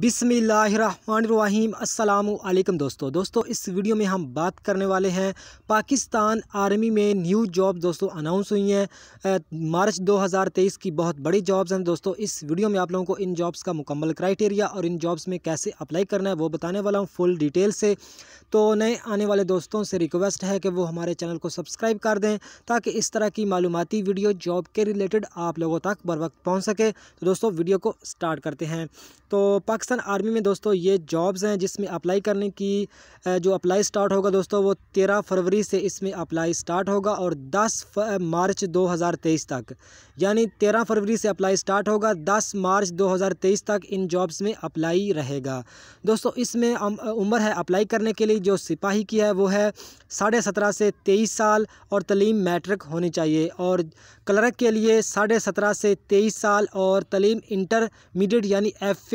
बिसमीम् अलैक्म दोस्तों दोस्तों इस वीडियो में हम बात करने वाले हैं पाकिस्तान आर्मी में न्यू जॉब दोस्तों अनाउंस हुई हैं मार्च 2023 की बहुत बड़ी जॉब्स हैं दोस्तों इस वीडियो में आप लोगों को इन जॉब्स का मुकम्मल क्राइटेरिया और इन जॉब्स में कैसे अप्लाई करना है वो बताने वाला हूँ फुल डिटेल से तो नए आने वाले दोस्तों से रिक्वेस्ट है कि वो हमारे चैनल को सब्सक्राइब कर दें ताकि इस तरह की मालूमती वीडियो जॉब के रिलेटेड आप लोगों तक बर वक्त पहुँच सके तो दोस्तों वीडियो को स्टार्ट करते हैं तो पाकिस्तान आर्मी में दोस्तों ये जॉब्स हैं जिसमें अप्लाई करने की जो अप्लाई स्टार्ट होगा दोस्तों वो तेरह फरवरी से इसमें अप्लाई स्टार्ट होगा और दस मार्च दो हज़ार तेईस तक यानी तेरह फरवरी से अप्लाई स्टार्ट होगा दस मार्च दो हज़ार तेईस तक इन जॉब्स में अप्लाई रहेगा दोस्तों इसमें उम्र है अप्लाई करने के लिए जो सिपाही की है वो है साढ़े सत्रह से तेईस साल और तलीम मैट्रिक होनी चाहिए और क्लर्क के लिए साढ़े सत्रह से तेईस साल और तलीम इंटरमीडिएट यानी एफ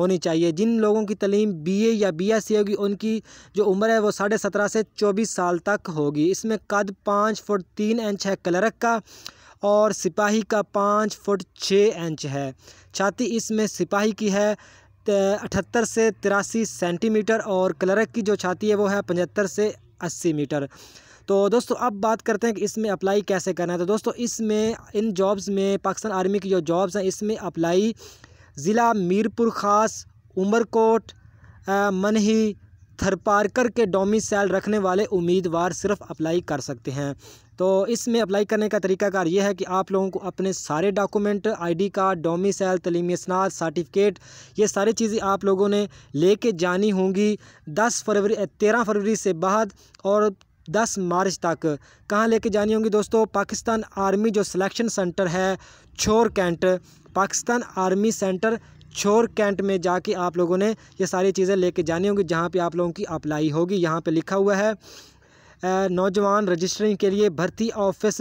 होनी चाहिए जिन लोगों की तलीम बीए या बीएससी होगी उनकी जो उम्र है वो साढ़े सत्रह से चौबीस साल तक होगी इसमें कद पाँच फुट तीन इंच है क्लर्क का और सिपाही का पाँच फुट छः इंच है छाती इसमें सिपाही की है अठहत्तर से तिरासी सेंटीमीटर और क्लर्क की जो छाती है वो है पचहत्तर से अस्सी मीटर तो दोस्तों अब बात करते हैं कि इसमें अप्लाई कैसे करना है तो दोस्तों इसमें इन जॉब्स में पाकिस्तान आर्मी की जो जॉब्स हैं इसमें अप्लाई ज़िला मीरपुर ख़ास उमरकोट मनही थरपारकर के डोमिसल रखने वाले उम्मीदवार सिर्फ अप्लाई कर सकते हैं तो इसमें अप्लाई करने का तरीकाकार ये है कि आप लोगों को अपने सारे डॉक्यूमेंट आईडी कार्ड डोमिसल तलीमी स्नात सर्टिफिकेट ये सारी चीज़ें आप लोगों ने लेके जानी होंगी दस फरवरी तेरह फरवरी से बाद और दस मार्च तक कहाँ लेके जानी होंगी दोस्तों पाकिस्तान आर्मी जो सिलेक्शन सेंटर है Chhor cantt Pakistan army centre Chhor cantt में जाके आप लोगों ने ये सारी चीज़ें लेके जानी होंगी जहाँ पे आप लोगों की अप्लाई होगी यहाँ पे लिखा हुआ है नौजवान रजिस्ट्रिंग के लिए भर्ती ऑफिस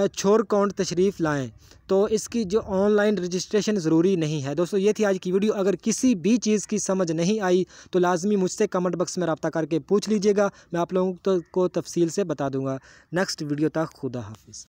छोर काउंट तशरीफ़ लाएँ तो इसकी जो ऑनलाइन रजिस्ट्रेशन ज़रूरी नहीं है दोस्तों ये थी आज की वीडियो अगर किसी भी चीज़ की समझ नहीं आई तो लाजमी मुझसे कमेंट बक्स में रबता करके पूछ लीजिएगा मैं आप लोगों को तफसील से बता दूँगा नेक्स्ट वीडियो तक खुदा हाफिज़